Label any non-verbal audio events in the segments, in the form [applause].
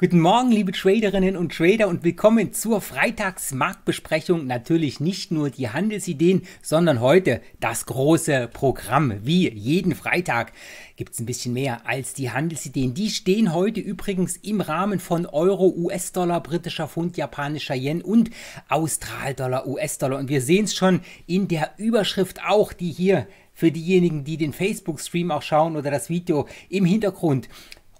Guten Morgen, liebe Traderinnen und Trader und willkommen zur Freitagsmarktbesprechung. Natürlich nicht nur die Handelsideen, sondern heute das große Programm. Wie jeden Freitag gibt es ein bisschen mehr als die Handelsideen. Die stehen heute übrigens im Rahmen von Euro, US-Dollar, britischer Pfund, japanischer Yen und Austral-Dollar, US-Dollar. Und wir sehen es schon in der Überschrift auch, die hier für diejenigen, die den Facebook-Stream auch schauen oder das Video im Hintergrund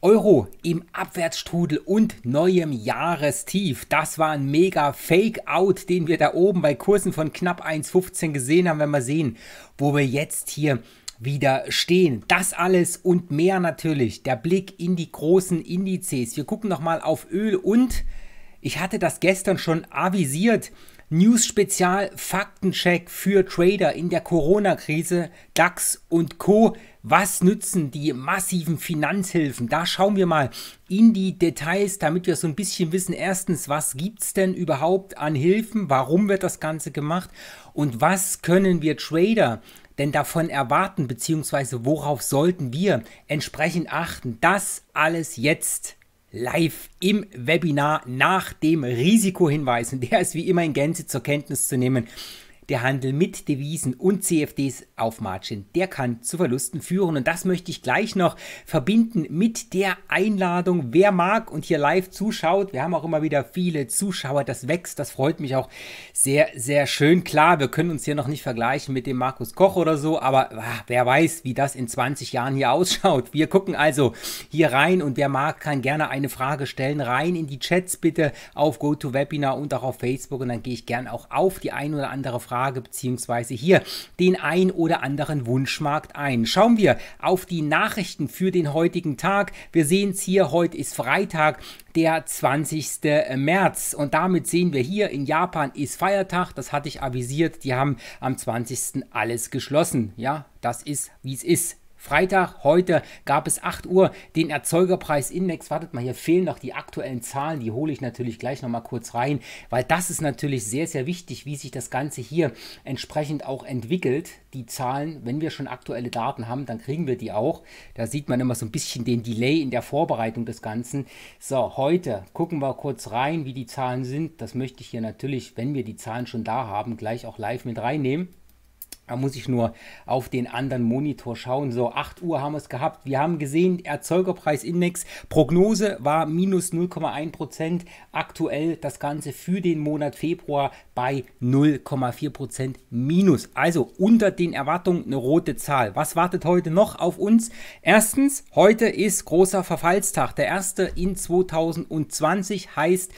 Euro im Abwärtsstrudel und neuem Jahrestief. Das war ein mega Fake-Out, den wir da oben bei Kursen von knapp 1,15 gesehen haben, wenn wir sehen, wo wir jetzt hier wieder stehen. Das alles und mehr natürlich. Der Blick in die großen Indizes. Wir gucken nochmal auf Öl und ich hatte das gestern schon avisiert. News-Spezial Faktencheck für Trader in der Corona-Krise, DAX und Co. Was nützen die massiven Finanzhilfen? Da schauen wir mal in die Details, damit wir so ein bisschen wissen. Erstens, was gibt es denn überhaupt an Hilfen? Warum wird das Ganze gemacht? Und was können wir Trader denn davon erwarten, beziehungsweise worauf sollten wir entsprechend achten? Das alles jetzt live im Webinar nach dem Risikohinweis. Und der ist wie immer in Gänze zur Kenntnis zu nehmen der Handel mit Devisen und CFDs auf Margin, der kann zu Verlusten führen. Und das möchte ich gleich noch verbinden mit der Einladung. Wer mag und hier live zuschaut, wir haben auch immer wieder viele Zuschauer, das wächst, das freut mich auch sehr, sehr schön. Klar, wir können uns hier noch nicht vergleichen mit dem Markus Koch oder so, aber ach, wer weiß, wie das in 20 Jahren hier ausschaut. Wir gucken also hier rein und wer mag, kann gerne eine Frage stellen. Rein in die Chats bitte auf GoToWebinar und auch auf Facebook und dann gehe ich gerne auch auf die ein oder andere Frage Frage bzw. hier den ein oder anderen Wunschmarkt ein. Schauen wir auf die Nachrichten für den heutigen Tag. Wir sehen es hier, heute ist Freitag, der 20. März. Und damit sehen wir hier, in Japan ist Feiertag, das hatte ich avisiert, die haben am 20. alles geschlossen. Ja, das ist, wie es ist. Freitag, heute gab es 8 Uhr den Erzeugerpreisindex. Wartet mal, hier fehlen noch die aktuellen Zahlen. Die hole ich natürlich gleich nochmal kurz rein, weil das ist natürlich sehr, sehr wichtig, wie sich das Ganze hier entsprechend auch entwickelt. Die Zahlen, wenn wir schon aktuelle Daten haben, dann kriegen wir die auch. Da sieht man immer so ein bisschen den Delay in der Vorbereitung des Ganzen. So, heute gucken wir kurz rein, wie die Zahlen sind. Das möchte ich hier natürlich, wenn wir die Zahlen schon da haben, gleich auch live mit reinnehmen. Da muss ich nur auf den anderen Monitor schauen. So, 8 Uhr haben wir es gehabt. Wir haben gesehen, Erzeugerpreisindex, Prognose war minus 0,1 Prozent. Aktuell das Ganze für den Monat Februar bei 0,4 Prozent minus. Also unter den Erwartungen eine rote Zahl. Was wartet heute noch auf uns? Erstens, heute ist großer Verfallstag. Der erste in 2020 heißt,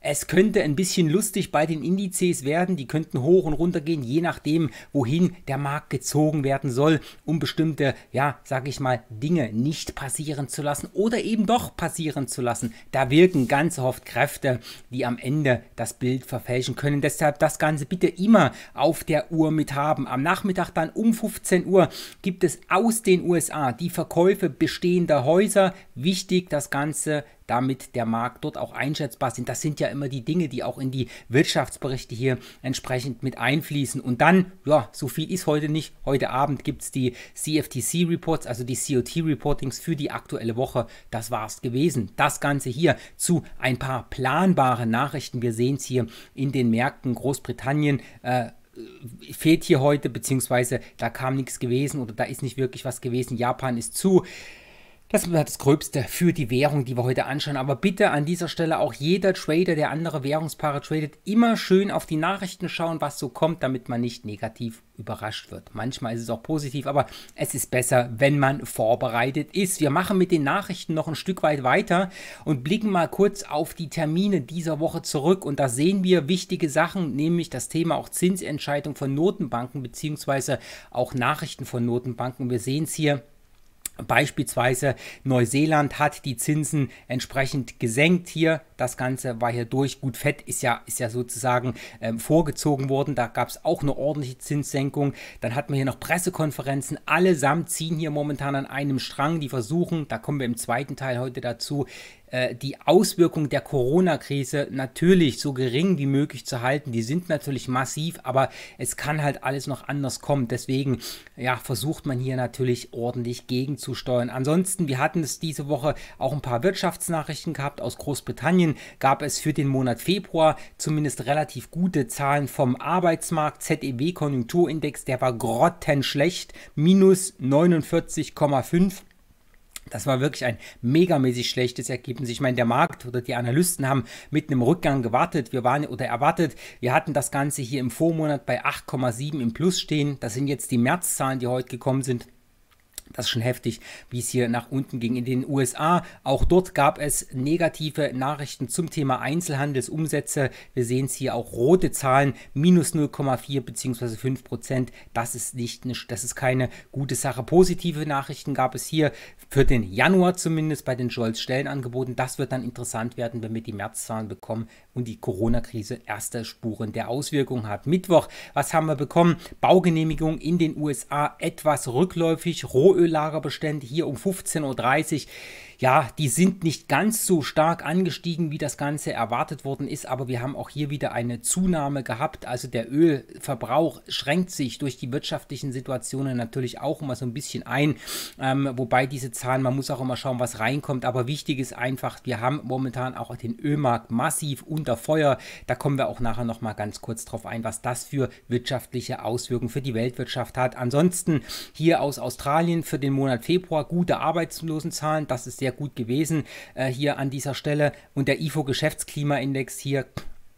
es könnte ein bisschen lustig bei den Indizes werden. Die könnten hoch und runter gehen, je nachdem, wohin der Markt gezogen werden soll, um bestimmte, ja, sag ich mal, Dinge nicht passieren zu lassen oder eben doch passieren zu lassen. Da wirken ganz oft Kräfte, die am Ende das Bild verfälschen können. Deshalb das Ganze bitte immer auf der Uhr mit haben. Am Nachmittag dann um 15 Uhr gibt es aus den USA die Verkäufe bestehender Häuser. Wichtig, das Ganze damit der Markt dort auch einschätzbar sind. Das sind ja immer die Dinge, die auch in die Wirtschaftsberichte hier entsprechend mit einfließen. Und dann, ja, so viel ist heute nicht. Heute Abend gibt es die CFTC-Reports, also die COT-Reportings für die aktuelle Woche. Das war es gewesen. Das Ganze hier zu ein paar planbaren Nachrichten. Wir sehen es hier in den Märkten Großbritannien. Äh, fehlt hier heute, beziehungsweise da kam nichts gewesen oder da ist nicht wirklich was gewesen. Japan ist zu. Das war das Gröbste für die Währung, die wir heute anschauen. Aber bitte an dieser Stelle auch jeder Trader, der andere Währungspaare tradet, immer schön auf die Nachrichten schauen, was so kommt, damit man nicht negativ überrascht wird. Manchmal ist es auch positiv, aber es ist besser, wenn man vorbereitet ist. Wir machen mit den Nachrichten noch ein Stück weit weiter und blicken mal kurz auf die Termine dieser Woche zurück. Und da sehen wir wichtige Sachen, nämlich das Thema auch Zinsentscheidung von Notenbanken beziehungsweise auch Nachrichten von Notenbanken. Wir sehen es hier Beispielsweise Neuseeland hat die Zinsen entsprechend gesenkt hier. Das Ganze war hier durch. Gut, Fett ist ja, ist ja sozusagen ähm, vorgezogen worden. Da gab es auch eine ordentliche Zinssenkung. Dann hatten wir hier noch Pressekonferenzen. Allesamt ziehen hier momentan an einem Strang. Die versuchen, da kommen wir im zweiten Teil heute dazu, äh, die Auswirkungen der Corona-Krise natürlich so gering wie möglich zu halten. Die sind natürlich massiv, aber es kann halt alles noch anders kommen. Deswegen ja, versucht man hier natürlich ordentlich gegenzusteuern. Ansonsten, wir hatten es diese Woche auch ein paar Wirtschaftsnachrichten gehabt. Aus Großbritannien gab es für den Monat Februar zumindest relativ gute Zahlen vom Arbeitsmarkt. ZEW-Konjunkturindex, der war grottenschlecht, minus 49,5. Das war wirklich ein megamäßig schlechtes Ergebnis. Ich meine, der Markt oder die Analysten haben mit einem Rückgang gewartet. Wir waren oder erwartet, wir hatten das Ganze hier im Vormonat bei 8,7 im Plus stehen. Das sind jetzt die Märzzahlen, die heute gekommen sind. Das ist schon heftig, wie es hier nach unten ging. In den USA, auch dort gab es negative Nachrichten zum Thema Einzelhandelsumsätze. Wir sehen es hier auch rote Zahlen, minus 0,4 bzw. 5 Prozent. Das ist nicht, das ist keine gute Sache. Positive Nachrichten gab es hier für den Januar zumindest bei den Scholz Stellenangeboten. Das wird dann interessant werden, wenn wir die Märzzahlen bekommen und die Corona-Krise erste Spuren der Auswirkungen hat. Mittwoch, was haben wir bekommen? Baugenehmigung in den USA etwas rückläufig. Rohöl Öllagerbestände hier um 15.30 Uhr ja, die sind nicht ganz so stark angestiegen, wie das Ganze erwartet worden ist, aber wir haben auch hier wieder eine Zunahme gehabt. Also der Ölverbrauch schränkt sich durch die wirtschaftlichen Situationen natürlich auch immer so ein bisschen ein. Ähm, wobei diese Zahlen, man muss auch immer schauen, was reinkommt. Aber wichtig ist einfach, wir haben momentan auch den Ölmarkt massiv unter Feuer. Da kommen wir auch nachher nochmal ganz kurz drauf ein, was das für wirtschaftliche Auswirkungen für die Weltwirtschaft hat. Ansonsten hier aus Australien für den Monat Februar gute Arbeitslosenzahlen. Das ist sehr sehr gut gewesen äh, hier an dieser Stelle. Und der IFO Geschäftsklimaindex hier,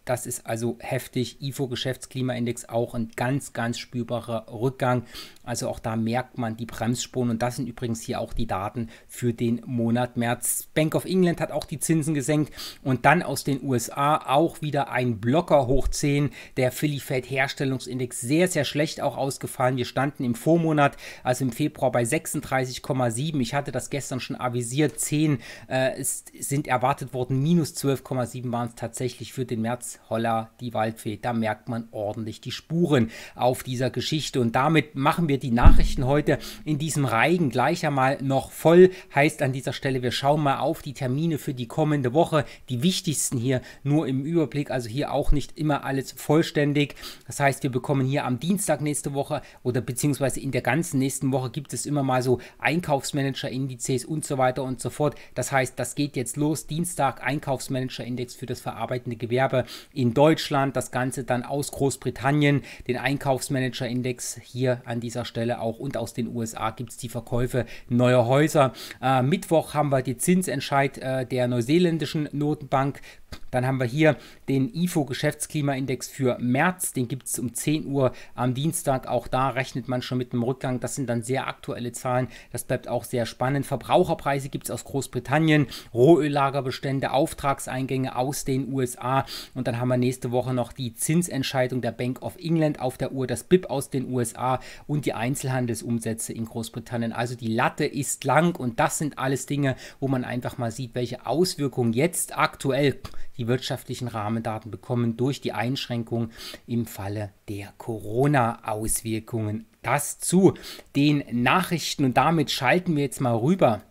das ist also heftig. IFO Geschäftsklimaindex auch ein ganz, ganz spürbarer Rückgang. Also auch da merkt man die Bremsspuren und das sind übrigens hier auch die Daten für den Monat März. Bank of England hat auch die Zinsen gesenkt und dann aus den USA auch wieder ein Blocker hoch 10. Der Philly Fed Herstellungsindex sehr, sehr schlecht auch ausgefallen. Wir standen im Vormonat, also im Februar bei 36,7. Ich hatte das gestern schon avisiert. 10 äh, ist, sind erwartet worden, minus 12,7 waren es tatsächlich für den März. Holla, die Waldfee, da merkt man ordentlich die Spuren auf dieser Geschichte und damit machen wir die Nachrichten heute in diesem Reigen gleich einmal noch voll. Heißt an dieser Stelle, wir schauen mal auf die Termine für die kommende Woche. Die wichtigsten hier nur im Überblick, also hier auch nicht immer alles vollständig. Das heißt, wir bekommen hier am Dienstag nächste Woche oder beziehungsweise in der ganzen nächsten Woche gibt es immer mal so Einkaufsmanager-Indizes und so weiter und so fort. Das heißt, das geht jetzt los. Dienstag Einkaufsmanager-Index für das verarbeitende Gewerbe in Deutschland. Das Ganze dann aus Großbritannien, den Einkaufsmanager-Index hier an dieser Stelle auch und aus den USA gibt es die Verkäufe neuer Häuser. Äh, Mittwoch haben wir die Zinsentscheid äh, der neuseeländischen Notenbank dann haben wir hier den IFO Geschäftsklimaindex für März. Den gibt es um 10 Uhr am Dienstag. Auch da rechnet man schon mit einem Rückgang. Das sind dann sehr aktuelle Zahlen. Das bleibt auch sehr spannend. Verbraucherpreise gibt es aus Großbritannien, Rohöllagerbestände, Auftragseingänge aus den USA. Und dann haben wir nächste Woche noch die Zinsentscheidung der Bank of England auf der Uhr, das BIP aus den USA und die Einzelhandelsumsätze in Großbritannien. Also die Latte ist lang und das sind alles Dinge, wo man einfach mal sieht, welche Auswirkungen jetzt aktuell die wirtschaftlichen Rahmendaten bekommen durch die Einschränkung im Falle der Corona-Auswirkungen. Das zu den Nachrichten und damit schalten wir jetzt mal rüber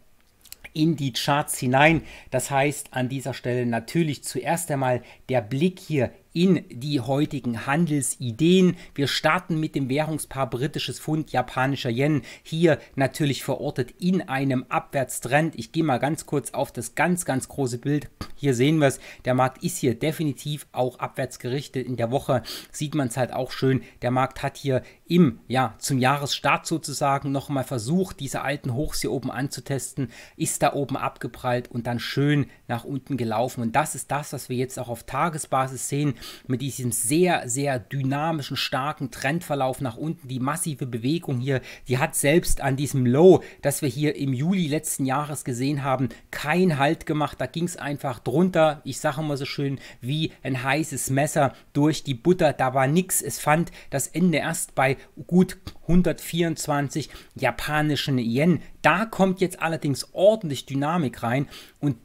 in die Charts hinein. Das heißt, an dieser Stelle natürlich zuerst einmal der Blick hier in die heutigen Handelsideen. Wir starten mit dem Währungspaar britisches Pfund, japanischer Yen. Hier natürlich verortet in einem Abwärtstrend. Ich gehe mal ganz kurz auf das ganz, ganz große Bild. Hier sehen wir es. Der Markt ist hier definitiv auch abwärts gerichtet. In der Woche sieht man es halt auch schön. Der Markt hat hier im, ja, zum Jahresstart sozusagen nochmal versucht, diese alten Hochs hier oben anzutesten, ist da oben abgeprallt und dann schön nach unten gelaufen. Und das ist das, was wir jetzt auch auf Tagesbasis sehen, mit diesem sehr, sehr dynamischen, starken Trendverlauf nach unten. Die massive Bewegung hier, die hat selbst an diesem Low, das wir hier im Juli letzten Jahres gesehen haben, keinen Halt gemacht. Da ging es einfach drunter, ich sage immer so schön, wie ein heißes Messer durch die Butter. Da war nichts. Es fand das Ende erst bei gut 124 japanischen Yen. Da kommt jetzt allerdings ordentlich Dynamik rein und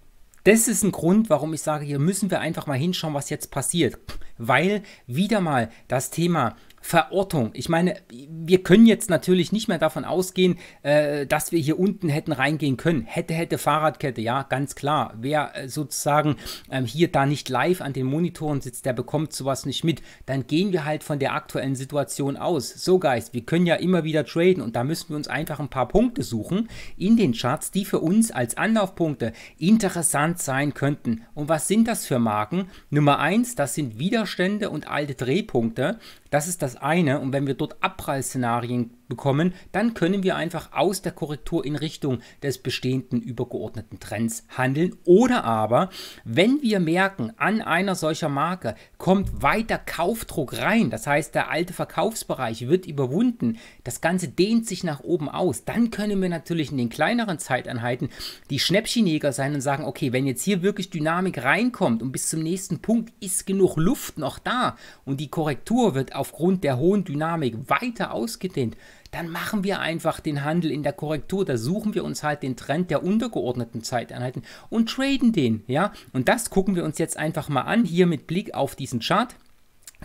das ist ein Grund, warum ich sage, hier müssen wir einfach mal hinschauen, was jetzt passiert. Weil wieder mal das Thema Verortung. Ich meine, wir können jetzt natürlich nicht mehr davon ausgehen, äh, dass wir hier unten hätten reingehen können. Hätte, hätte Fahrradkette, ja, ganz klar. Wer äh, sozusagen ähm, hier da nicht live an den Monitoren sitzt, der bekommt sowas nicht mit. Dann gehen wir halt von der aktuellen Situation aus. So, Guys, wir können ja immer wieder traden und da müssen wir uns einfach ein paar Punkte suchen in den Charts, die für uns als Anlaufpunkte interessant sein könnten. Und was sind das für Marken? Nummer eins, das sind Widerstände und alte Drehpunkte. Das ist das das eine und wenn wir dort Abprallszenarien bekommen, dann können wir einfach aus der Korrektur in Richtung des bestehenden übergeordneten Trends handeln. Oder aber, wenn wir merken, an einer solcher Marke kommt weiter Kaufdruck rein, das heißt der alte Verkaufsbereich wird überwunden, das Ganze dehnt sich nach oben aus, dann können wir natürlich in den kleineren Zeiteinheiten die Schnäppchenjäger sein und sagen, okay, wenn jetzt hier wirklich Dynamik reinkommt und bis zum nächsten Punkt ist genug Luft noch da und die Korrektur wird aufgrund der hohen Dynamik weiter ausgedehnt, dann machen wir einfach den Handel in der Korrektur. Da suchen wir uns halt den Trend der untergeordneten Zeiteinheiten und traden den. Ja? Und das gucken wir uns jetzt einfach mal an, hier mit Blick auf diesen Chart.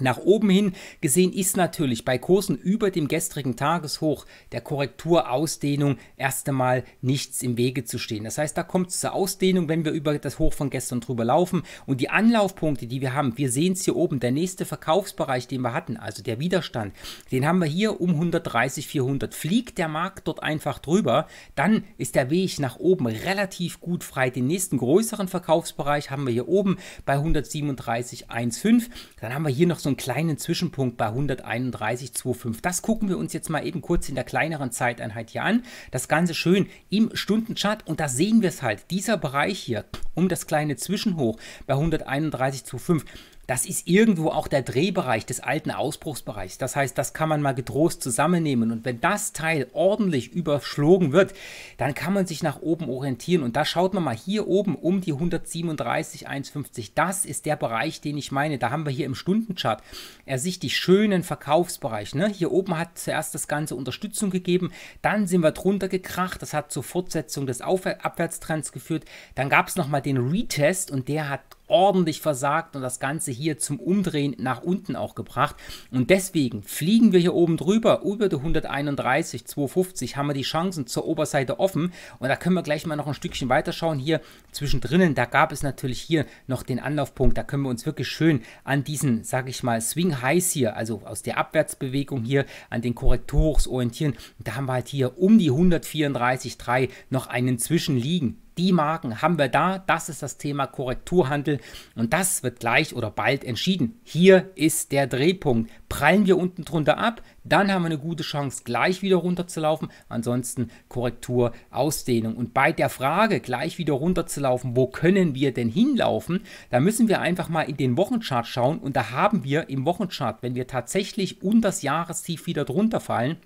Nach oben hin gesehen ist natürlich bei Kursen über dem gestrigen Tageshoch der Korrekturausdehnung erst einmal nichts im Wege zu stehen. Das heißt, da kommt es zur Ausdehnung, wenn wir über das Hoch von gestern drüber laufen. Und die Anlaufpunkte, die wir haben, wir sehen es hier oben, der nächste Verkaufsbereich, den wir hatten, also der Widerstand, den haben wir hier um 130, 400. Fliegt der Markt dort einfach drüber, dann ist der Weg nach oben relativ gut frei. Den nächsten größeren Verkaufsbereich haben wir hier oben bei 137,15. Dann haben wir hier noch so so einen kleinen Zwischenpunkt bei 131,25. Das gucken wir uns jetzt mal eben kurz in der kleineren Zeiteinheit hier an. Das Ganze schön im Stundenchart und da sehen wir es halt. Dieser Bereich hier um das kleine Zwischenhoch bei 131,25 das ist irgendwo auch der Drehbereich des alten Ausbruchsbereichs. Das heißt, das kann man mal getrost zusammennehmen. Und wenn das Teil ordentlich überschlagen wird, dann kann man sich nach oben orientieren. Und da schaut man mal hier oben um die 137,150. Das ist der Bereich, den ich meine. Da haben wir hier im Stundenchart ersichtlich schönen Verkaufsbereich. Ne? Hier oben hat zuerst das Ganze Unterstützung gegeben. Dann sind wir drunter gekracht. Das hat zur Fortsetzung des Abwärtstrends geführt. Dann gab es nochmal den Retest und der hat ordentlich versagt und das Ganze hier zum Umdrehen nach unten auch gebracht. Und deswegen fliegen wir hier oben drüber, über die 131, 250 haben wir die Chancen zur Oberseite offen. Und da können wir gleich mal noch ein Stückchen weiterschauen. Hier zwischendrin, da gab es natürlich hier noch den Anlaufpunkt. Da können wir uns wirklich schön an diesen, sage ich mal, Swing Highs hier, also aus der Abwärtsbewegung hier, an den Korrekturhochs orientieren. Und da haben wir halt hier um die 134,3 noch einen Zwischenliegen. Die Marken haben wir da. Das ist das Thema Korrekturhandel und das wird gleich oder bald entschieden. Hier ist der Drehpunkt. Prallen wir unten drunter ab, dann haben wir eine gute Chance, gleich wieder runterzulaufen. Ansonsten Korrektur, Ausdehnung. Und bei der Frage, gleich wieder runterzulaufen, wo können wir denn hinlaufen, da müssen wir einfach mal in den Wochenchart schauen. Und da haben wir im Wochenchart, wenn wir tatsächlich unters Jahrestief wieder drunter fallen,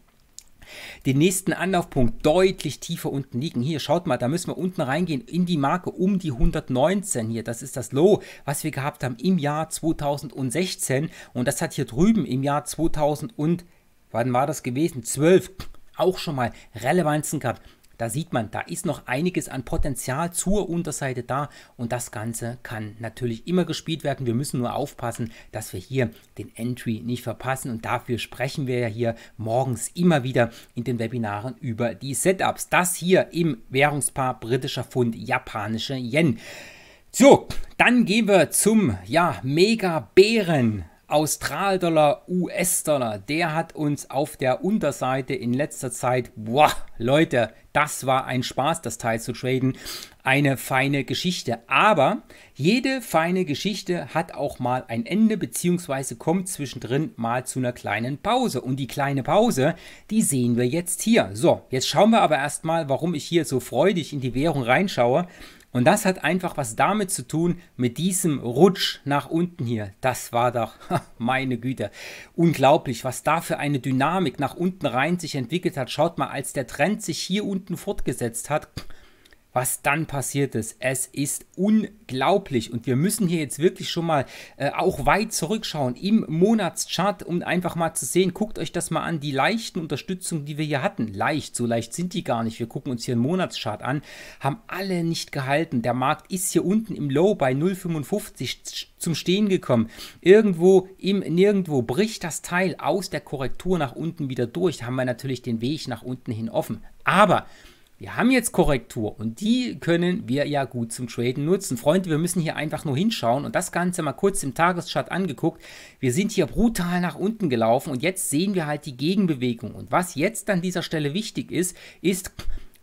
den nächsten Anlaufpunkt deutlich tiefer unten liegen. Hier, schaut mal, da müssen wir unten reingehen in die Marke um die 119 hier. Das ist das Low, was wir gehabt haben im Jahr 2016 und das hat hier drüben im Jahr 2000 und wann war das gewesen? 12 auch schon mal Relevanzen gehabt. Da sieht man, da ist noch einiges an Potenzial zur Unterseite da und das Ganze kann natürlich immer gespielt werden. Wir müssen nur aufpassen, dass wir hier den Entry nicht verpassen und dafür sprechen wir ja hier morgens immer wieder in den Webinaren über die Setups. Das hier im Währungspaar britischer Pfund, japanische Yen. So, dann gehen wir zum ja, Mega-Bären Australdollar, US-Dollar, der hat uns auf der Unterseite in letzter Zeit, boah, Leute, das war ein Spaß, das Teil zu traden. Eine feine Geschichte. Aber jede feine Geschichte hat auch mal ein Ende, beziehungsweise kommt zwischendrin mal zu einer kleinen Pause. Und die kleine Pause, die sehen wir jetzt hier. So, jetzt schauen wir aber erstmal, warum ich hier so freudig in die Währung reinschaue. Und das hat einfach was damit zu tun, mit diesem Rutsch nach unten hier. Das war doch, [laughs] meine Güte, unglaublich, was da für eine Dynamik nach unten rein sich entwickelt hat. Schaut mal, als der Trend sich hier unten fortgesetzt hat, was dann passiert ist. Es ist unglaublich und wir müssen hier jetzt wirklich schon mal äh, auch weit zurückschauen im Monatschart, um einfach mal zu sehen, guckt euch das mal an, die leichten Unterstützung, die wir hier hatten. Leicht, so leicht sind die gar nicht. Wir gucken uns hier einen Monatschart an, haben alle nicht gehalten. Der Markt ist hier unten im Low bei 0,55 zum Stehen gekommen. Irgendwo im Nirgendwo bricht das Teil aus der Korrektur nach unten wieder durch. Da haben wir natürlich den Weg nach unten hin offen. Aber wir haben jetzt Korrektur und die können wir ja gut zum Traden nutzen. Freunde, wir müssen hier einfach nur hinschauen und das Ganze mal kurz im Tageschart angeguckt. Wir sind hier brutal nach unten gelaufen und jetzt sehen wir halt die Gegenbewegung. Und was jetzt an dieser Stelle wichtig ist, ist,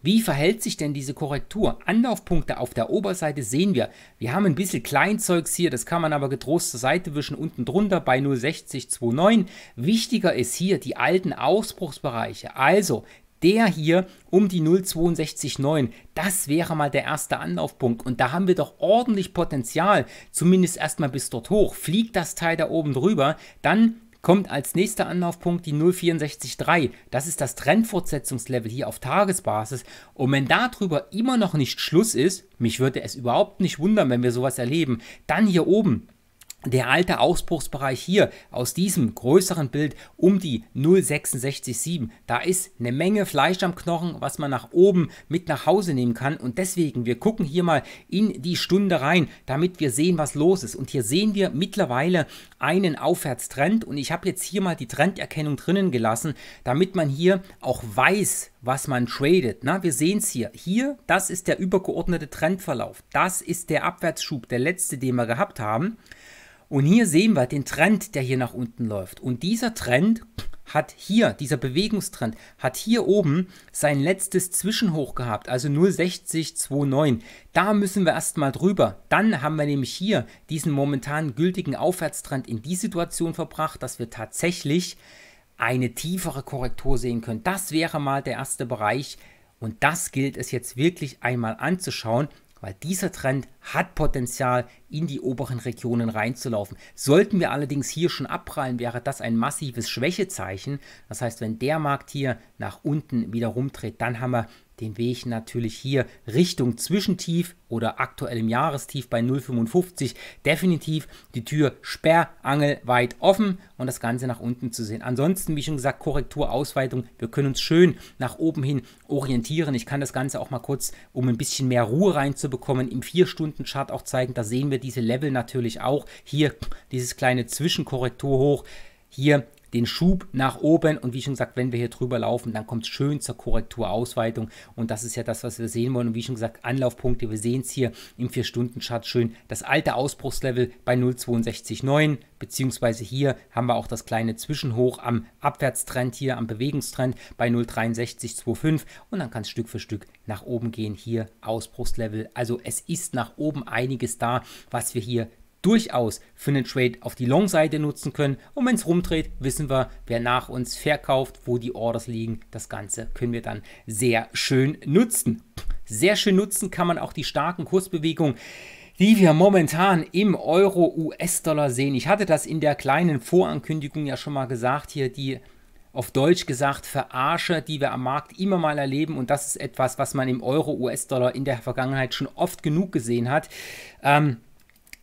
wie verhält sich denn diese Korrektur? Anlaufpunkte auf der Oberseite sehen wir. Wir haben ein bisschen Kleinzeugs hier, das kann man aber getrost zur Seite wischen, unten drunter bei 0,6029. Wichtiger ist hier die alten Ausbruchsbereiche. Also der hier um die 0,629, das wäre mal der erste Anlaufpunkt. Und da haben wir doch ordentlich Potenzial, zumindest erstmal bis dort hoch. Fliegt das Teil da oben drüber, dann kommt als nächster Anlaufpunkt die 0,643. Das ist das Trendfortsetzungslevel hier auf Tagesbasis. Und wenn darüber immer noch nicht Schluss ist, mich würde es überhaupt nicht wundern, wenn wir sowas erleben, dann hier oben der alte Ausbruchsbereich hier aus diesem größeren Bild um die 0,667, da ist eine Menge Fleisch am Knochen, was man nach oben mit nach Hause nehmen kann. Und deswegen, wir gucken hier mal in die Stunde rein, damit wir sehen, was los ist. Und hier sehen wir mittlerweile einen Aufwärtstrend. Und ich habe jetzt hier mal die Trenderkennung drinnen gelassen, damit man hier auch weiß, was man tradet. Na, wir sehen es hier. Hier, das ist der übergeordnete Trendverlauf. Das ist der Abwärtsschub, der letzte, den wir gehabt haben. Und hier sehen wir den Trend, der hier nach unten läuft. Und dieser Trend hat hier, dieser Bewegungstrend, hat hier oben sein letztes Zwischenhoch gehabt, also 0,6029. Da müssen wir erstmal drüber. Dann haben wir nämlich hier diesen momentan gültigen Aufwärtstrend in die Situation verbracht, dass wir tatsächlich eine tiefere Korrektur sehen können. Das wäre mal der erste Bereich und das gilt es jetzt wirklich einmal anzuschauen, weil dieser Trend hat Potenzial, in die oberen Regionen reinzulaufen. Sollten wir allerdings hier schon abprallen, wäre das ein massives Schwächezeichen. Das heißt, wenn der Markt hier nach unten wieder rumdreht, dann haben wir den Weg natürlich hier Richtung Zwischentief oder aktuellem Jahrestief bei 0,55 definitiv die Tür sperrangelweit offen und das Ganze nach unten zu sehen. Ansonsten, wie schon gesagt, Korrektur, Ausweitung, wir können uns schön nach oben hin orientieren. Ich kann das Ganze auch mal kurz, um ein bisschen mehr Ruhe reinzubekommen, im 4-Stunden-Chart auch zeigen. Da sehen wir diese Level natürlich auch. Hier dieses kleine Zwischenkorrektur hoch. Hier den Schub nach oben. Und wie schon gesagt, wenn wir hier drüber laufen, dann kommt es schön zur Korrekturausweitung. Und das ist ja das, was wir sehen wollen. Und wie schon gesagt, Anlaufpunkte. Wir sehen es hier im 4-Stunden-Chart schön. Das alte Ausbruchslevel bei 0,629, beziehungsweise hier haben wir auch das kleine Zwischenhoch am Abwärtstrend hier, am Bewegungstrend bei 0,6325. Und dann kann es Stück für Stück nach oben gehen. Hier Ausbruchslevel. Also es ist nach oben einiges da, was wir hier durchaus für einen Trade auf die Long-Seite nutzen können. Und wenn es rumdreht, wissen wir, wer nach uns verkauft, wo die Orders liegen. Das Ganze können wir dann sehr schön nutzen. Sehr schön nutzen kann man auch die starken Kursbewegungen die wir momentan im Euro-US-Dollar sehen. Ich hatte das in der kleinen Vorankündigung ja schon mal gesagt, hier die auf Deutsch gesagt Verarsche, die wir am Markt immer mal erleben. Und das ist etwas, was man im Euro-US-Dollar in der Vergangenheit schon oft genug gesehen hat. Ähm,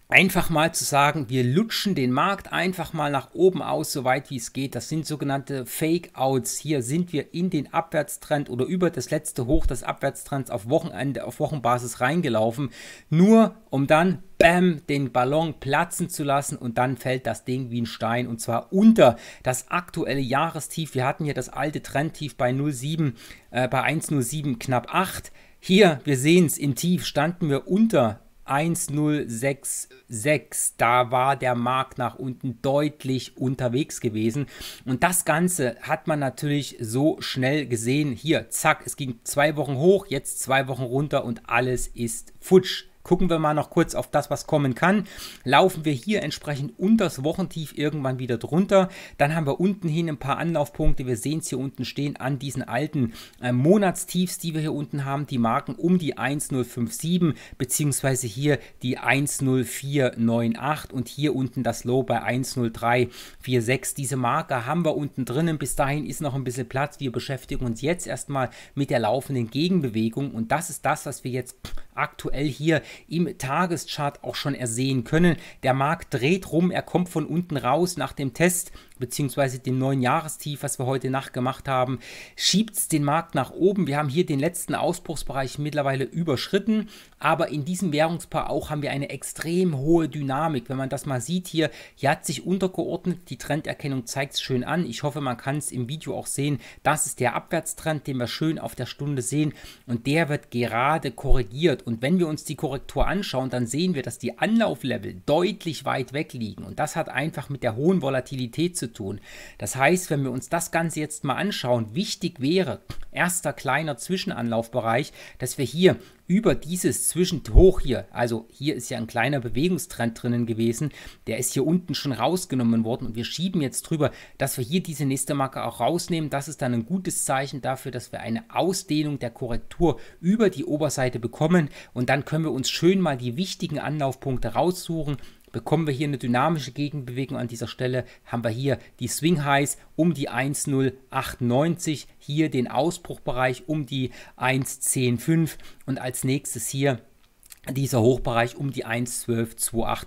einfach mal zu sagen, wir lutschen den Markt einfach mal nach oben aus, soweit wie es geht. Das sind sogenannte Fake-Outs. Hier sind wir in den Abwärtstrend oder über das letzte Hoch des Abwärtstrends auf Wochenende, auf Wochenbasis reingelaufen, nur um dann Bam, den Ballon platzen zu lassen und dann fällt das Ding wie ein Stein und zwar unter das aktuelle Jahrestief. Wir hatten hier das alte Trendtief bei 07, äh, bei 107 knapp 8. Hier, wir sehen es, im Tief standen wir unter 1,066. Da war der Markt nach unten deutlich unterwegs gewesen. Und das Ganze hat man natürlich so schnell gesehen. Hier, zack, es ging zwei Wochen hoch, jetzt zwei Wochen runter und alles ist futsch gucken wir mal noch kurz auf das, was kommen kann. Laufen wir hier entsprechend unter das Wochentief irgendwann wieder drunter. Dann haben wir unten hin ein paar Anlaufpunkte. Wir sehen es hier unten stehen an diesen alten äh, Monatstiefs, die wir hier unten haben. Die Marken um die 1057 bzw. hier die 10498 und hier unten das Low bei 10346. Diese Marke haben wir unten drinnen. Bis dahin ist noch ein bisschen Platz. Wir beschäftigen uns jetzt erstmal mit der laufenden Gegenbewegung und das ist das, was wir jetzt aktuell hier im Tageschart auch schon ersehen können. Der Markt dreht rum, er kommt von unten raus nach dem Test beziehungsweise dem neuen Jahrestief, was wir heute Nacht gemacht haben, schiebt es den Markt nach oben. Wir haben hier den letzten Ausbruchsbereich mittlerweile überschritten, aber in diesem Währungspaar auch haben wir eine extrem hohe Dynamik. Wenn man das mal sieht hier, hier hat sich untergeordnet, die Trenderkennung zeigt es schön an. Ich hoffe, man kann es im Video auch sehen. Das ist der Abwärtstrend, den wir schön auf der Stunde sehen und der wird gerade korrigiert. Und wenn wir uns die Korrektur anschauen, dann sehen wir, dass die Anlauflevel deutlich weit weg liegen und das hat einfach mit der hohen Volatilität zu zu tun. Das heißt, wenn wir uns das Ganze jetzt mal anschauen, wichtig wäre, erster kleiner Zwischenanlaufbereich, dass wir hier über dieses Zwischenhoch hier, also hier ist ja ein kleiner Bewegungstrend drinnen gewesen, der ist hier unten schon rausgenommen worden und wir schieben jetzt drüber, dass wir hier diese nächste Marke auch rausnehmen. Das ist dann ein gutes Zeichen dafür, dass wir eine Ausdehnung der Korrektur über die Oberseite bekommen und dann können wir uns schön mal die wichtigen Anlaufpunkte raussuchen, bekommen wir hier eine dynamische Gegenbewegung an dieser Stelle, haben wir hier die Swing Highs um die 1,098, hier den Ausbruchbereich um die 1,105 und als nächstes hier dieser Hochbereich um die 1,1228.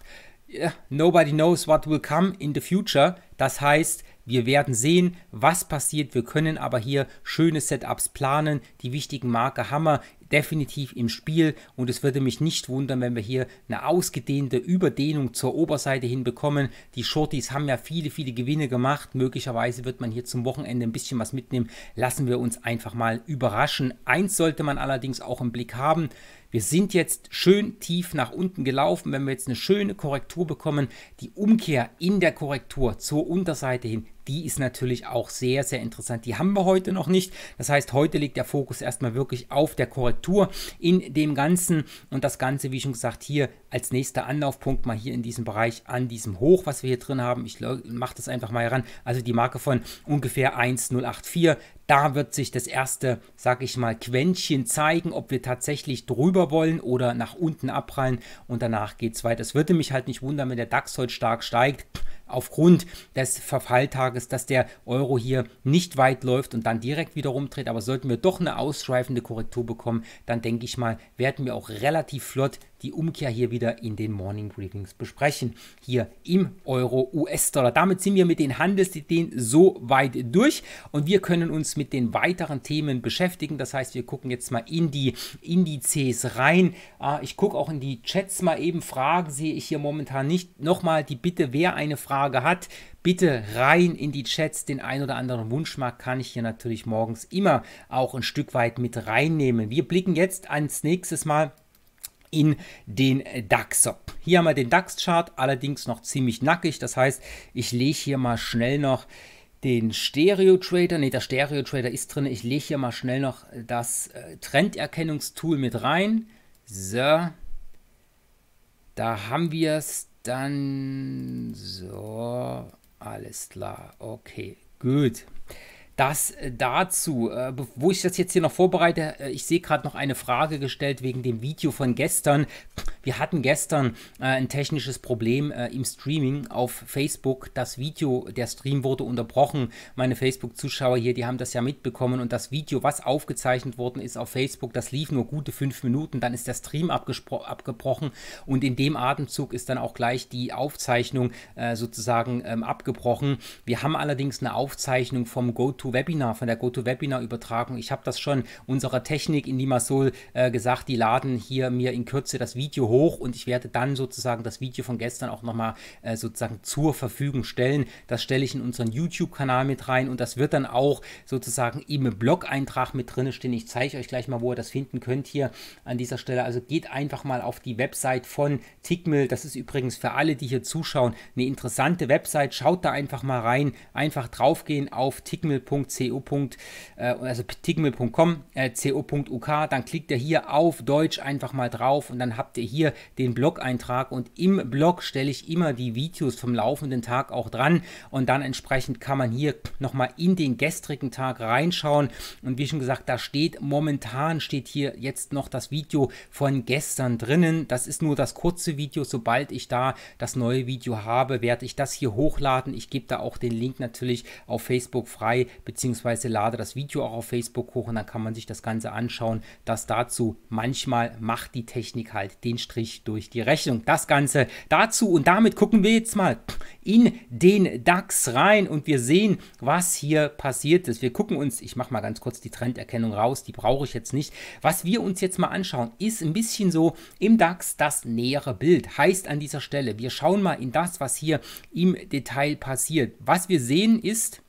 Yeah, nobody knows what will come in the future. Das heißt, wir werden sehen, was passiert. Wir können aber hier schöne Setups planen. Die wichtigen Marke haben wir definitiv im Spiel und es würde mich nicht wundern, wenn wir hier eine ausgedehnte Überdehnung zur Oberseite hinbekommen. Die Shorties haben ja viele, viele Gewinne gemacht. Möglicherweise wird man hier zum Wochenende ein bisschen was mitnehmen. Lassen wir uns einfach mal überraschen. Eins sollte man allerdings auch im Blick haben. Wir sind jetzt schön tief nach unten gelaufen. Wenn wir jetzt eine schöne Korrektur bekommen, die Umkehr in der Korrektur zur Unterseite hin, die ist natürlich auch sehr, sehr interessant. Die haben wir heute noch nicht. Das heißt, heute liegt der Fokus erstmal wirklich auf der Korrektur in dem Ganzen und das Ganze, wie schon gesagt, hier als nächster Anlaufpunkt mal hier in diesem Bereich an diesem Hoch, was wir hier drin haben. Ich mache das einfach mal heran. Also die Marke von ungefähr 1084. Da wird sich das erste, sag ich mal, Quäntchen zeigen, ob wir tatsächlich drüber wollen oder nach unten abprallen und danach geht es weiter. Es würde mich halt nicht wundern, wenn der DAX heute stark steigt aufgrund des Verfalltages, dass der Euro hier nicht weit läuft und dann direkt wieder rumdreht. Aber sollten wir doch eine ausschweifende Korrektur bekommen, dann denke ich mal, werden wir auch relativ flott die Umkehr hier wieder in den Morning Briefings besprechen. Hier im Euro US-Dollar. Damit sind wir mit den Handelsideen so weit durch und wir können uns mit den weiteren Themen beschäftigen. Das heißt, wir gucken jetzt mal in die Indizes rein. Ah, ich gucke auch in die Chats mal eben. Fragen sehe ich hier momentan nicht. Nochmal die Bitte, wer eine Frage hat, bitte rein in die Chats. Den ein oder anderen Wunschmarkt kann ich hier natürlich morgens immer auch ein Stück weit mit reinnehmen. Wir blicken jetzt ans nächstes Mal in den DAX. Hier haben wir den DAX-Chart, allerdings noch ziemlich nackig. Das heißt, ich lege hier mal schnell noch den Stereo Trader, nee, der Stereo Trader ist drin. Ich lege hier mal schnell noch das äh, Trenderkennungstool mit rein. So, da haben wir es dann. So, alles klar. Okay, gut. Das äh, dazu, äh, wo ich das jetzt hier noch vorbereite, äh, ich sehe gerade noch eine Frage gestellt wegen dem Video von gestern. Wir hatten gestern ein technisches Problem im Streaming auf Facebook. Das Video, der Stream wurde unterbrochen. Meine Facebook-Zuschauer hier, die haben das ja mitbekommen und das Video, was aufgezeichnet worden ist auf Facebook, das lief nur gute fünf Minuten. Dann ist der Stream abgebrochen und in dem Atemzug ist dann auch gleich die Aufzeichnung sozusagen ähm, abgebrochen. Wir haben allerdings eine Aufzeichnung vom GoTo GoToWebinar, von der GoToWebinar-Übertragung. Ich habe das schon unserer Technik in Limassol äh, gesagt, die laden hier mir in Kürze das Video hoch und ich werde dann sozusagen das Video von gestern auch nochmal äh, sozusagen zur Verfügung stellen. Das stelle ich in unseren YouTube-Kanal mit rein und das wird dann auch sozusagen im Blog-Eintrag mit drin stehen. Ich zeige euch gleich mal, wo ihr das finden könnt hier an dieser Stelle. Also geht einfach mal auf die Website von Tickmill. Das ist übrigens für alle, die hier zuschauen, eine interessante Website. Schaut da einfach mal rein. Einfach draufgehen auf tickmill.com www.co. Äh, also ptigme.com, äh, co.uk, dann klickt ihr hier auf Deutsch einfach mal drauf und dann habt ihr hier den Blog-Eintrag und im Blog stelle ich immer die Videos vom laufenden Tag auch dran und dann entsprechend kann man hier nochmal in den gestrigen Tag reinschauen und wie schon gesagt, da steht momentan steht hier jetzt noch das Video von gestern drinnen. Das ist nur das kurze Video, sobald ich da das neue Video habe, werde ich das hier hochladen. Ich gebe da auch den Link natürlich auf Facebook frei, beziehungsweise lade das Video auch auf Facebook hoch und dann kann man sich das Ganze anschauen. Das dazu. Manchmal macht die Technik halt den Strich durch die Rechnung. Das Ganze dazu und damit gucken wir jetzt mal in den DAX rein und wir sehen, was hier passiert ist. Wir gucken uns, ich mache mal ganz kurz die Trenderkennung raus, die brauche ich jetzt nicht. Was wir uns jetzt mal anschauen, ist ein bisschen so im DAX das nähere Bild. Heißt an dieser Stelle, wir schauen mal in das, was hier im Detail passiert. Was wir sehen ist,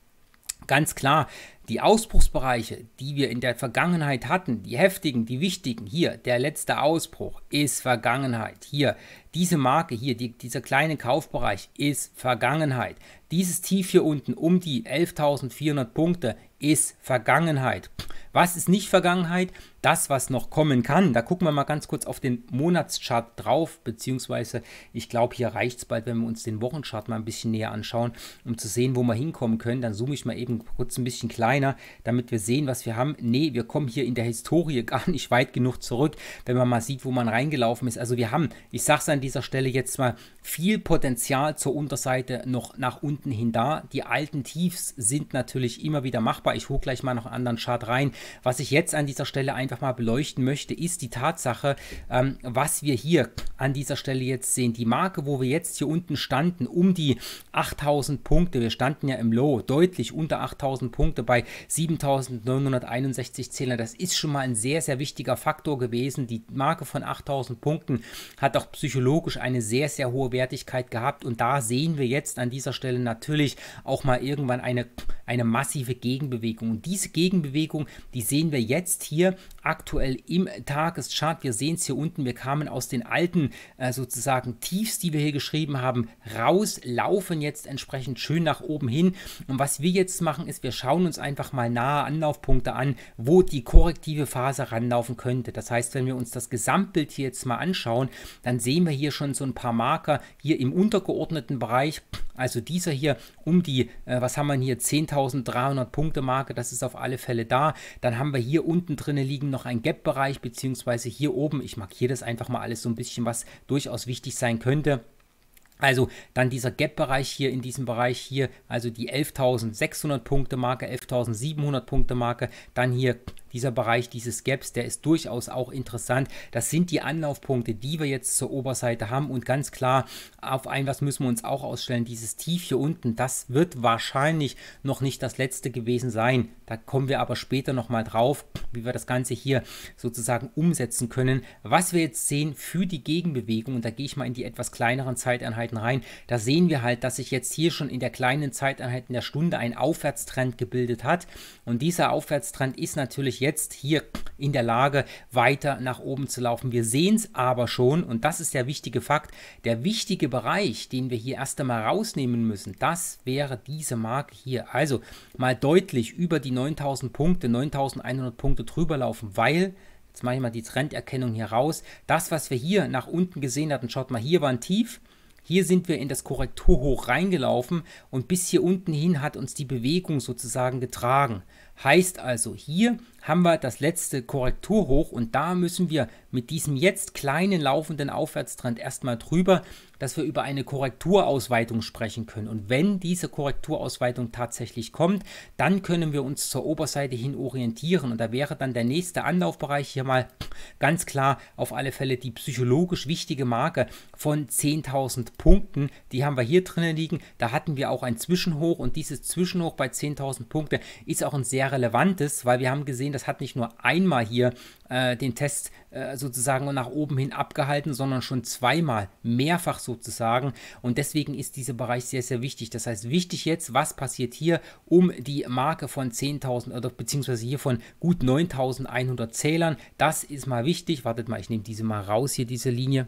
Ganz klar, die Ausbruchsbereiche, die wir in der Vergangenheit hatten, die heftigen, die wichtigen, hier, der letzte Ausbruch ist Vergangenheit. Hier, diese Marke hier, die, dieser kleine Kaufbereich ist Vergangenheit. Dieses Tief hier unten um die 11.400 Punkte ist Vergangenheit. Was ist nicht Vergangenheit? das, was noch kommen kann. Da gucken wir mal ganz kurz auf den Monatschart drauf, beziehungsweise ich glaube, hier reicht es bald, wenn wir uns den Wochenchart mal ein bisschen näher anschauen, um zu sehen, wo wir hinkommen können. Dann zoome ich mal eben kurz ein bisschen kleiner, damit wir sehen, was wir haben. Nee, wir kommen hier in der Historie [laughs] gar nicht weit genug zurück, wenn man mal sieht, wo man reingelaufen ist. Also wir haben, ich sage es an dieser Stelle jetzt mal, viel Potenzial zur Unterseite noch nach unten hin da. Die alten Tiefs sind natürlich immer wieder machbar. Ich hole gleich mal noch einen anderen Chart rein. Was ich jetzt an dieser Stelle einfach einfach mal beleuchten möchte, ist die Tatsache, ähm, was wir hier an dieser Stelle jetzt sehen. Die Marke, wo wir jetzt hier unten standen, um die 8000 Punkte, wir standen ja im Low, deutlich unter 8000 Punkte bei 7961 Zähler. das ist schon mal ein sehr, sehr wichtiger Faktor gewesen. Die Marke von 8000 Punkten hat auch psychologisch eine sehr, sehr hohe Wertigkeit gehabt und da sehen wir jetzt an dieser Stelle natürlich auch mal irgendwann eine, eine massive Gegenbewegung. Und diese Gegenbewegung, die sehen wir jetzt hier aktuell im Tageschart. Wir sehen es hier unten, wir kamen aus den alten äh, sozusagen Tiefs, die wir hier geschrieben haben, raus, laufen jetzt entsprechend schön nach oben hin. Und was wir jetzt machen, ist, wir schauen uns einfach mal nahe Anlaufpunkte an, wo die korrektive Phase ranlaufen könnte. Das heißt, wenn wir uns das Gesamtbild hier jetzt mal anschauen, dann sehen wir hier schon so ein paar Marker hier im untergeordneten Bereich also dieser hier um die, äh, was haben wir hier, 10.300 Punkte Marke, das ist auf alle Fälle da. Dann haben wir hier unten drinnen liegen noch ein Gap-Bereich, beziehungsweise hier oben. Ich markiere das einfach mal alles so ein bisschen, was durchaus wichtig sein könnte. Also dann dieser Gap-Bereich hier in diesem Bereich hier, also die 11.600 Punkte Marke, 11.700 Punkte Marke, dann hier dieser Bereich dieses Gaps, der ist durchaus auch interessant. Das sind die Anlaufpunkte, die wir jetzt zur Oberseite haben und ganz klar, auf ein was müssen wir uns auch ausstellen, dieses Tief hier unten, das wird wahrscheinlich noch nicht das letzte gewesen sein. Da kommen wir aber später nochmal drauf, wie wir das Ganze hier sozusagen umsetzen können. Was wir jetzt sehen für die Gegenbewegung, und da gehe ich mal in die etwas kleineren Zeiteinheiten rein, da sehen wir halt, dass sich jetzt hier schon in der kleinen Zeiteinheit in der Stunde ein Aufwärtstrend gebildet hat. Und dieser Aufwärtstrend ist natürlich jetzt hier in der Lage, weiter nach oben zu laufen. Wir sehen es aber schon, und das ist der wichtige Fakt, der wichtige Bereich, den wir hier erst einmal rausnehmen müssen, das wäre diese Marke hier. Also mal deutlich über die 9000 Punkte, 9100 Punkte drüber laufen, weil Jetzt mache ich mal die Trenderkennung hier raus. Das, was wir hier nach unten gesehen hatten, schaut mal, hier war ein Tief. Hier sind wir in das Korrekturhoch reingelaufen und bis hier unten hin hat uns die Bewegung sozusagen getragen. Heißt also, hier haben wir das letzte Korrekturhoch und da müssen wir mit diesem jetzt kleinen laufenden Aufwärtstrend erstmal drüber, dass wir über eine Korrekturausweitung sprechen können. Und wenn diese Korrekturausweitung tatsächlich kommt, dann können wir uns zur Oberseite hin orientieren. Und da wäre dann der nächste Anlaufbereich hier mal ganz klar auf alle Fälle die psychologisch wichtige Marke von 10.000 Punkten. Die haben wir hier drinnen liegen. Da hatten wir auch ein Zwischenhoch und dieses Zwischenhoch bei 10.000 Punkten ist auch ein sehr sehr relevant ist, weil wir haben gesehen, das hat nicht nur einmal hier äh, den Test äh, sozusagen nach oben hin abgehalten, sondern schon zweimal, mehrfach sozusagen. Und deswegen ist dieser Bereich sehr, sehr wichtig. Das heißt, wichtig jetzt, was passiert hier, um die Marke von 10.000 oder beziehungsweise hier von gut 9.100 Zählern. Das ist mal wichtig. Wartet mal, ich nehme diese mal raus hier, diese Linie.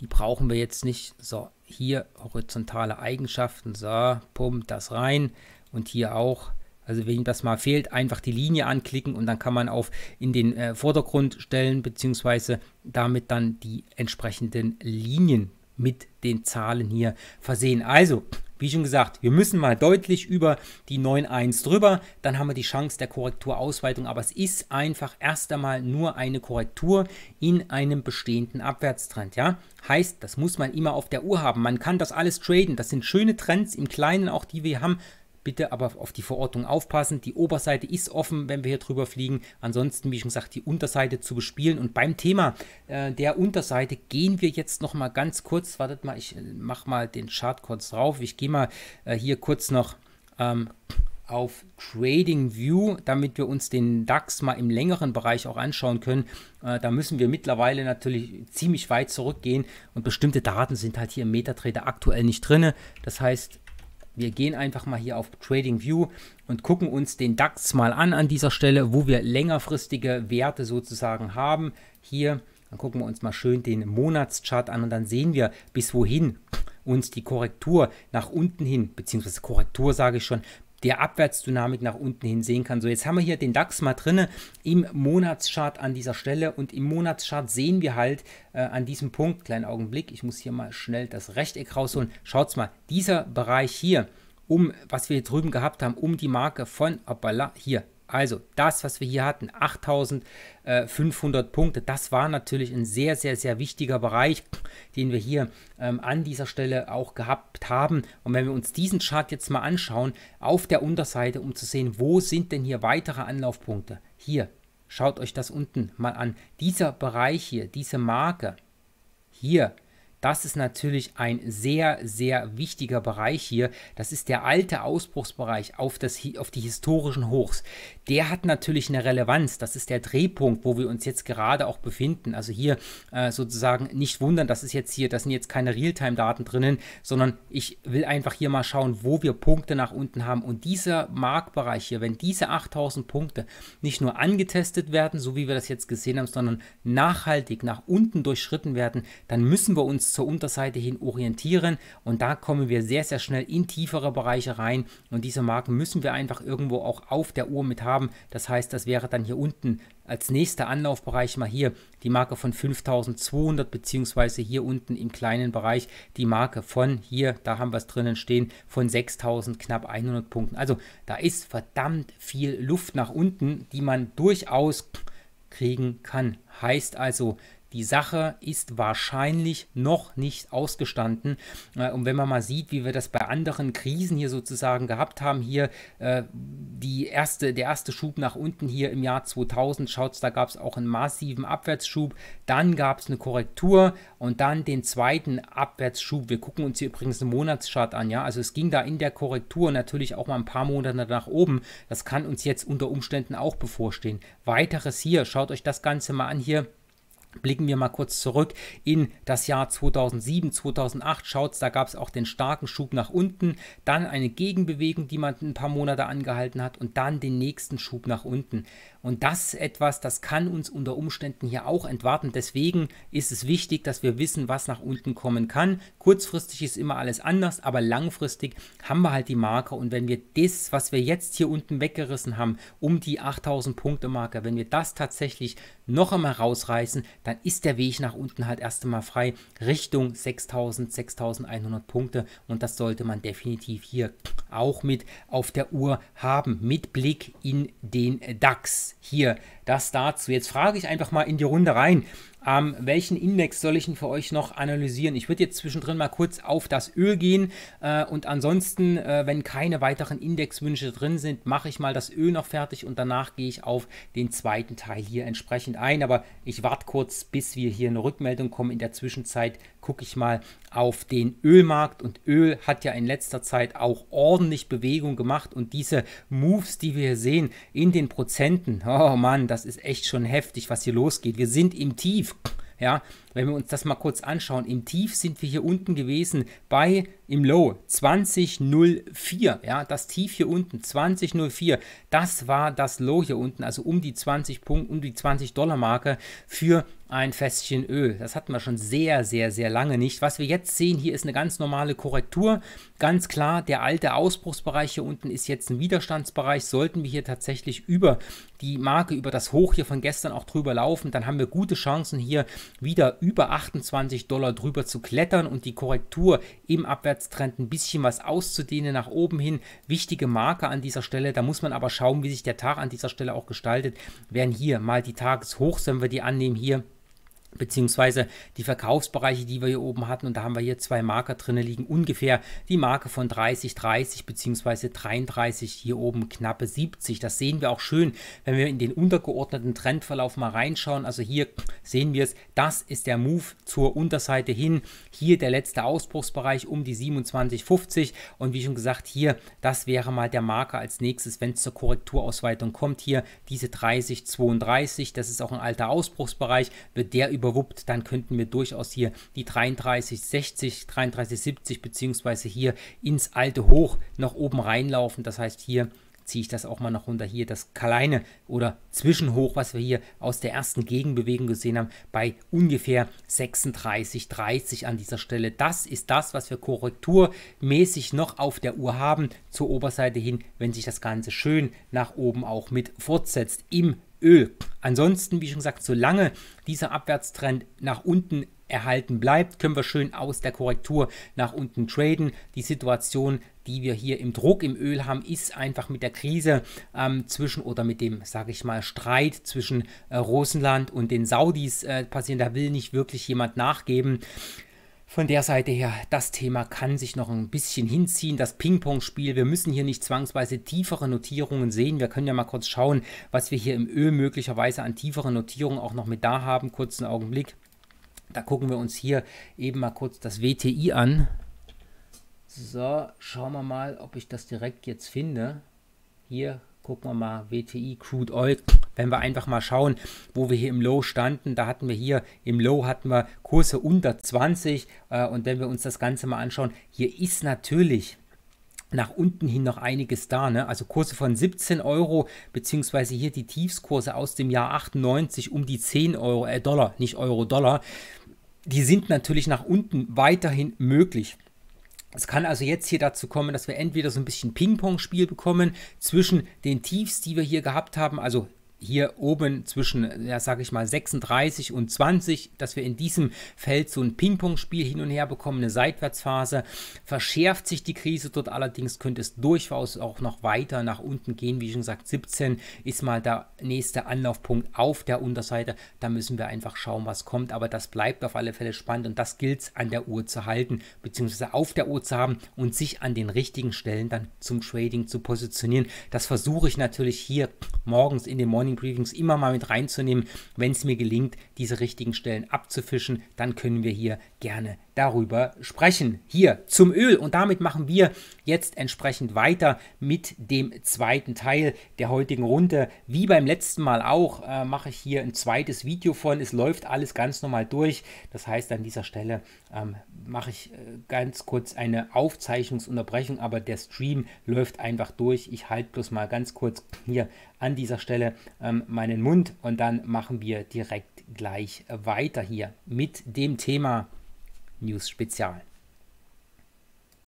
Die brauchen wir jetzt nicht. So, hier horizontale Eigenschaften. So, pumpt das rein. Und hier auch also wenn das mal fehlt, einfach die Linie anklicken und dann kann man auf in den äh, Vordergrund stellen, beziehungsweise damit dann die entsprechenden Linien mit den Zahlen hier versehen. Also, wie schon gesagt, wir müssen mal deutlich über die 9.1 drüber, dann haben wir die Chance der Korrekturausweitung, aber es ist einfach erst einmal nur eine Korrektur in einem bestehenden Abwärtstrend, ja? Heißt, das muss man immer auf der Uhr haben. Man kann das alles traden, das sind schöne Trends im Kleinen auch, die wir haben, Bitte aber auf die Verordnung aufpassen. Die Oberseite ist offen, wenn wir hier drüber fliegen. Ansonsten, wie schon gesagt, die Unterseite zu bespielen. Und beim Thema äh, der Unterseite gehen wir jetzt noch mal ganz kurz. Wartet mal, ich äh, mache mal den Chart kurz drauf. Ich gehe mal äh, hier kurz noch ähm, auf Trading View, damit wir uns den DAX mal im längeren Bereich auch anschauen können. Äh, da müssen wir mittlerweile natürlich ziemlich weit zurückgehen und bestimmte Daten sind halt hier im MetaTrader aktuell nicht drin. Das heißt, wir gehen einfach mal hier auf Trading View und gucken uns den DAX mal an an dieser Stelle, wo wir längerfristige Werte sozusagen haben. Hier, dann gucken wir uns mal schön den Monatschart an und dann sehen wir, bis wohin uns die Korrektur nach unten hin, beziehungsweise Korrektur sage ich schon, der Abwärtsdynamik nach unten hin sehen kann. So, jetzt haben wir hier den DAX mal drinne im Monatschart an dieser Stelle und im Monatschart sehen wir halt äh, an diesem Punkt, kleinen Augenblick, ich muss hier mal schnell das Rechteck rausholen. Schaut's mal, dieser Bereich hier, um was wir hier drüben gehabt haben, um die Marke von, hoppala, hier also das, was wir hier hatten, 8500 Punkte, das war natürlich ein sehr, sehr, sehr wichtiger Bereich, den wir hier ähm, an dieser Stelle auch gehabt haben. Und wenn wir uns diesen Chart jetzt mal anschauen, auf der Unterseite, um zu sehen, wo sind denn hier weitere Anlaufpunkte. Hier, schaut euch das unten mal an. Dieser Bereich hier, diese Marke, hier, das ist natürlich ein sehr, sehr wichtiger Bereich hier. Das ist der alte Ausbruchsbereich auf, das, auf die historischen Hochs der hat natürlich eine Relevanz. Das ist der Drehpunkt, wo wir uns jetzt gerade auch befinden. Also hier äh, sozusagen nicht wundern, das ist jetzt hier, das sind jetzt keine Realtime-Daten drinnen, sondern ich will einfach hier mal schauen, wo wir Punkte nach unten haben. Und dieser Markbereich hier, wenn diese 8000 Punkte nicht nur angetestet werden, so wie wir das jetzt gesehen haben, sondern nachhaltig nach unten durchschritten werden, dann müssen wir uns zur Unterseite hin orientieren und da kommen wir sehr, sehr schnell in tiefere Bereiche rein und diese Marken müssen wir einfach irgendwo auch auf der Uhr mit haben haben. Das heißt, das wäre dann hier unten als nächster Anlaufbereich mal hier die Marke von 5200 beziehungsweise hier unten im kleinen Bereich die Marke von hier, da haben wir es drinnen stehen, von 6000 knapp 100 Punkten. Also da ist verdammt viel Luft nach unten, die man durchaus kriegen kann. Heißt also, die Sache ist wahrscheinlich noch nicht ausgestanden. Äh, und wenn man mal sieht, wie wir das bei anderen Krisen hier sozusagen gehabt haben, hier äh, die erste, der erste Schub nach unten hier im Jahr 2000, schaut, da gab es auch einen massiven Abwärtsschub, dann gab es eine Korrektur und dann den zweiten Abwärtsschub. Wir gucken uns hier übrigens einen Monatschart an, ja, also es ging da in der Korrektur natürlich auch mal ein paar Monate nach oben. Das kann uns jetzt unter Umständen auch bevorstehen. Weiteres hier, schaut euch das Ganze mal an hier Blicken wir mal kurz zurück in das Jahr 2007, 2008. Schaut's, da gab es auch den starken Schub nach unten, dann eine Gegenbewegung, die man ein paar Monate angehalten hat und dann den nächsten Schub nach unten. Und das etwas, das kann uns unter Umständen hier auch entwarten. Deswegen ist es wichtig, dass wir wissen, was nach unten kommen kann. Kurzfristig ist immer alles anders, aber langfristig haben wir halt die Marke. Und wenn wir das, was wir jetzt hier unten weggerissen haben, um die 8000 Punkte Marke, wenn wir das tatsächlich noch einmal rausreißen, dann ist der Weg nach unten halt erst einmal frei Richtung 6000, 6100 Punkte. Und das sollte man definitiv hier auch mit auf der Uhr haben, mit Blick in den DAX. Hier, das dazu. Jetzt frage ich einfach mal in die Runde rein. Ähm, welchen Index soll ich denn für euch noch analysieren? Ich würde jetzt zwischendrin mal kurz auf das Öl gehen äh, und ansonsten, äh, wenn keine weiteren Indexwünsche drin sind, mache ich mal das Öl noch fertig und danach gehe ich auf den zweiten Teil hier entsprechend ein. Aber ich warte kurz, bis wir hier eine Rückmeldung kommen. In der Zwischenzeit gucke ich mal auf den Ölmarkt und Öl hat ja in letzter Zeit auch ordentlich Bewegung gemacht und diese Moves, die wir hier sehen in den Prozenten, oh Mann, das ist echt schon heftig, was hier losgeht. Wir sind im Tief ja, wenn wir uns das mal kurz anschauen, im Tief sind wir hier unten gewesen bei im Low 2004. Ja, das Tief hier unten 2004, das war das Low hier unten, also um die 20 Punkt, um die 20 Dollar Marke für ein Fässchen Öl. Das hatten wir schon sehr, sehr, sehr lange nicht. Was wir jetzt sehen, hier ist eine ganz normale Korrektur. Ganz klar, der alte Ausbruchsbereich hier unten ist jetzt ein Widerstandsbereich. Sollten wir hier tatsächlich über die Marke, über das Hoch hier von gestern auch drüber laufen, dann haben wir gute Chancen hier wieder über 28 Dollar drüber zu klettern und die Korrektur im Abwärtstrend ein bisschen was auszudehnen nach oben hin. Wichtige Marke an dieser Stelle, da muss man aber schauen, wie sich der Tag an dieser Stelle auch gestaltet. Wären hier mal die Tageshochs, wenn wir die annehmen hier beziehungsweise die Verkaufsbereiche, die wir hier oben hatten, und da haben wir hier zwei Marker drin liegen, ungefähr die Marke von 30, 30 beziehungsweise 33, hier oben knappe 70. Das sehen wir auch schön, wenn wir in den untergeordneten Trendverlauf mal reinschauen. Also hier sehen wir es, das ist der Move zur Unterseite hin. Hier der letzte Ausbruchsbereich um die 27,50 und wie schon gesagt, hier, das wäre mal der Marker als nächstes, wenn es zur Korrekturausweitung kommt. Hier diese 30, 32, das ist auch ein alter Ausbruchsbereich, wird der über überwuppt, dann könnten wir durchaus hier die 33,60, 33,70 beziehungsweise hier ins alte Hoch nach oben reinlaufen. Das heißt, hier ziehe ich das auch mal noch runter. Hier das kleine oder Zwischenhoch, was wir hier aus der ersten Gegenbewegung gesehen haben, bei ungefähr 36,30 an dieser Stelle. Das ist das, was wir korrekturmäßig noch auf der Uhr haben zur Oberseite hin, wenn sich das Ganze schön nach oben auch mit fortsetzt im Öl. Ansonsten, wie schon gesagt, solange dieser Abwärtstrend nach unten erhalten bleibt, können wir schön aus der Korrektur nach unten traden. Die Situation, die wir hier im Druck im Öl haben, ist einfach mit der Krise ähm, zwischen oder mit dem, sage ich mal, Streit zwischen äh, Russland und den Saudis äh, passieren. Da will nicht wirklich jemand nachgeben von der Seite her, das Thema kann sich noch ein bisschen hinziehen. Das Ping-Pong-Spiel, wir müssen hier nicht zwangsweise tiefere Notierungen sehen. Wir können ja mal kurz schauen, was wir hier im Öl möglicherweise an tieferen Notierungen auch noch mit da haben. Kurzen Augenblick. Da gucken wir uns hier eben mal kurz das WTI an. So, schauen wir mal, ob ich das direkt jetzt finde. Hier gucken wir mal, WTI Crude Oil, wenn wir einfach mal schauen, wo wir hier im Low standen, da hatten wir hier im Low hatten wir Kurse unter 20 äh, und wenn wir uns das Ganze mal anschauen, hier ist natürlich nach unten hin noch einiges da. Ne? Also Kurse von 17 Euro, beziehungsweise hier die Tiefskurse aus dem Jahr 98 um die 10 Euro, äh Dollar, nicht Euro, Dollar, die sind natürlich nach unten weiterhin möglich. Es kann also jetzt hier dazu kommen, dass wir entweder so ein bisschen Ping-Pong-Spiel bekommen zwischen den Tiefs, die wir hier gehabt haben, also hier oben zwischen, ja, sag ich mal, 36 und 20, dass wir in diesem Feld so ein Ping-Pong-Spiel hin und her bekommen, eine Seitwärtsphase. Verschärft sich die Krise dort allerdings, könnte es durchaus auch noch weiter nach unten gehen. Wie schon gesagt, 17 ist mal der nächste Anlaufpunkt auf der Unterseite. Da müssen wir einfach schauen, was kommt. Aber das bleibt auf alle Fälle spannend und das gilt es an der Uhr zu halten, beziehungsweise auf der Uhr zu haben und sich an den richtigen Stellen dann zum Trading zu positionieren. Das versuche ich natürlich hier morgens in dem Morning Mining Briefings immer mal mit reinzunehmen. Wenn es mir gelingt, diese richtigen Stellen abzufischen, dann können wir hier gerne darüber sprechen. Hier zum Öl. Und damit machen wir jetzt entsprechend weiter mit dem zweiten Teil der heutigen Runde. Wie beim letzten Mal auch, äh, mache ich hier ein zweites Video von. Es läuft alles ganz normal durch. Das heißt, an dieser Stelle ähm, mache ich äh, ganz kurz eine Aufzeichnungsunterbrechung, aber der Stream läuft einfach durch. Ich halte bloß mal ganz kurz hier an dieser Stelle ähm, meinen Mund und dann machen wir direkt gleich weiter hier mit dem Thema News Spezial.